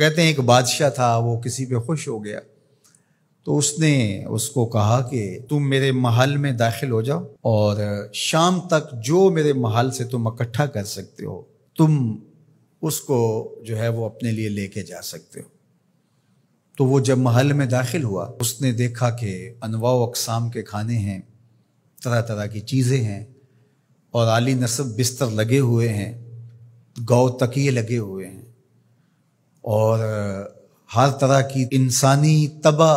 कहते हैं एक बादशाह था वो किसी पे खुश हो गया तो उसने उसको कहा कि तुम मेरे महल में दाखिल हो जाओ और शाम तक जो मेरे महल से तुम इकट्ठा कर सकते हो तुम उसको जो है वो अपने लिए लेके जा सकते हो तो वो जब महल में दाखिल हुआ उसने देखा कि अनवा अकसाम के खाने हैं तरह तरह की चीज़ें हैं और आली नस्ब बिस्तर लगे हुए हैं गौ तकिए लगे हुए हैं और हर तरह की इंसानी तबा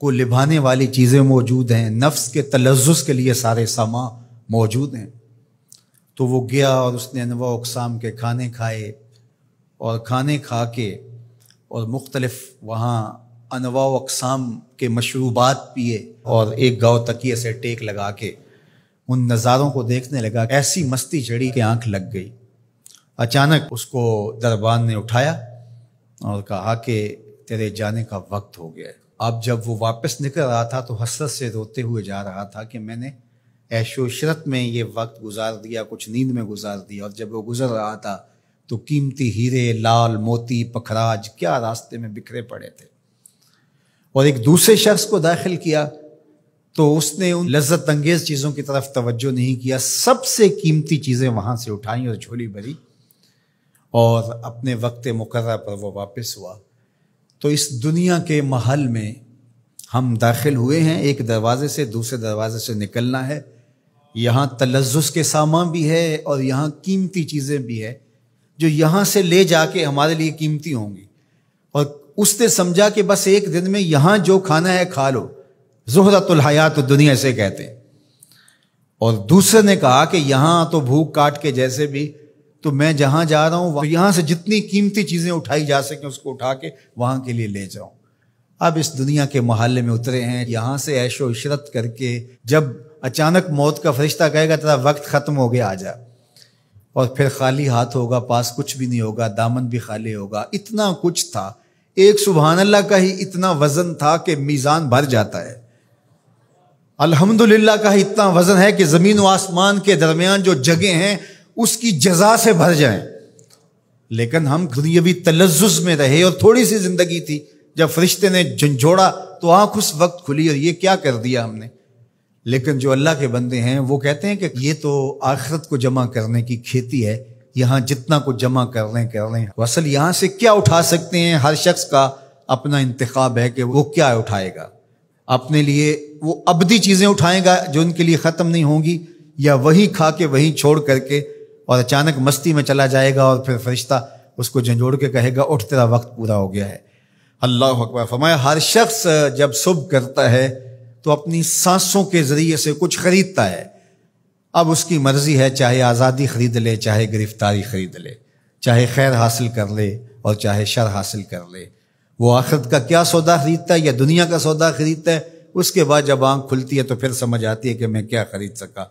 को लिभाने वाली चीज़ें मौजूद हैं नफ्स के तलज़ के लिए सारे सामा मौजूद हैं तो वो गया और उसने अनवा अकसाम के खाने खाए और खाने खा के और मुख्तलफ़ वहाँ अनवा अकसाम के मशरूबात पिए और एक गाँव तकिए से टेक लगा के उन नज़ारों को देखने लगा ऐसी मस्ती चढ़ी कि आंख लग गई अचानक उसको दरबान ने उठाया और कहा कि तेरे जाने का वक्त हो गया है अब जब वो वापस निकल रहा था तो हसरत से रोते हुए जा रहा था कि मैंने ऐशोशरत में ये वक्त गुजार दिया कुछ नींद में गुजार दिया और जब वो गुजर रहा था तो कीमती हीरे लाल मोती पखराज क्या रास्ते में बिखरे पड़े थे और एक दूसरे शख्स को दाखिल किया तो उसने उन लज्जत अंगेज चीज़ों की तरफ तवज्जो नहीं किया सबसे कीमती चीज़ें वहाँ से उठाई और झोली भरी और अपने वक्त मुकर पर वो वापस हुआ तो इस दुनिया के महल में हम दाखिल हुए हैं एक दरवाज़े से दूसरे दरवाज़े से निकलना है यहाँ तलजुस के सामान भी है और यहाँ कीमती चीज़ें भी है जो यहाँ से ले जाके हमारे लिए कीमती होंगी और उसने समझा कि बस एक दिन में यहाँ जो खाना है खा लो जहरतुल हयात दुनिया से कहते हैं और दूसरे ने कहा कि यहाँ तो भूख काट के जैसे भी तो मैं जहां जा रहा हूं तो यहां से जितनी कीमती चीजें उठाई जा सके उसको उठा के वहां के लिए ले जाऊं अब इस दुनिया के मोहल्ले में उतरे हैं यहां से ऐशो इशरत करके जब अचानक मौत का फरिश्ता कहेगा तेरा वक्त खत्म हो गया आ जा और फिर खाली हाथ होगा पास कुछ भी नहीं होगा दामन भी खाली होगा इतना कुछ था एक सुबहान अल्लाह का ही इतना वजन था कि मीज़ान भर जाता है अल्हम्दुलिल्लाह का ही इतना वजन है कि ज़मीन व आसमान के दरमियान जो जगह हैं उसकी जजा से भर जाएं लेकिन हम दुनियावी तलजुज में रहे और थोड़ी सी जिंदगी थी जब फरिश्ते ने झंझोड़ा तो आंख उस वक्त खुली और ये क्या कर दिया हमने लेकिन जो अल्लाह के बंदे हैं वो कहते हैं कि ये तो आखिरत को जमा करने की खेती है यहां जितना को जमा कर रहे कर रहे हैं असल यहां से क्या उठा सकते हैं हर शख्स का अपना इंतखब है कि वो क्या उठाएगा अपने लिए वो अबदी चीज़ें उठाएगा जो उनके लिए ख़त्म नहीं होंगी या वही खा के वहीं छोड़ करके और अचानक मस्ती में चला जाएगा और फिर फरिश्ता उसको झंझोड़ के कहेगा उठ तेरा वक्त पूरा हो गया है अल्लाह अकबर फरमाया हर शख्स जब सुबह करता है तो अपनी सांसों के जरिए से कुछ खरीदता है अब उसकी मर्जी है चाहे आज़ादी खरीद ले चाहे गिरफ्तारी खरीद ले चाहे खैर हासिल कर ले और चाहे शर हासिल कर ले वो आखिरत का क्या सौदा खरीदता है या दुनिया का सौदा खरीदता है उसके बाद जब आंख खुलती है तो फिर समझ आती है कि मैं क्या खरीद सका